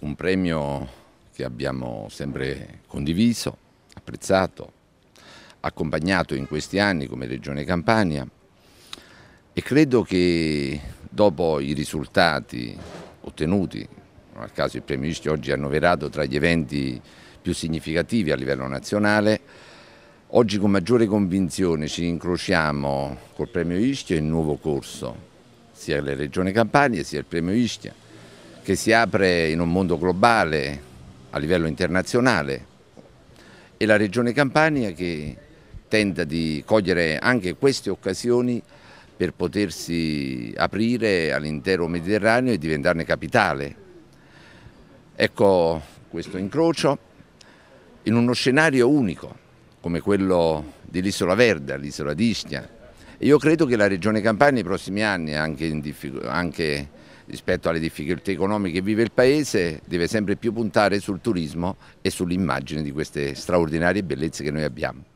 un premio che abbiamo sempre condiviso, apprezzato, accompagnato in questi anni come Regione Campania e credo che dopo i risultati ottenuti, non a caso il premio Ischio oggi è annoverato tra gli eventi più significativi a livello nazionale, oggi con maggiore convinzione ci incrociamo col premio Ischio in nuovo corso, sia la Regione Campania sia il premio Ischia che si apre in un mondo globale a livello internazionale e la Regione Campania che tenta di cogliere anche queste occasioni per potersi aprire all'intero Mediterraneo e diventarne capitale. Ecco questo incrocio in uno scenario unico come quello dell'Isola Verde, l'isola d'Ischia, io credo che la Regione Campania nei prossimi anni, anche, anche rispetto alle difficoltà economiche che vive il Paese, deve sempre più puntare sul turismo e sull'immagine di queste straordinarie bellezze che noi abbiamo.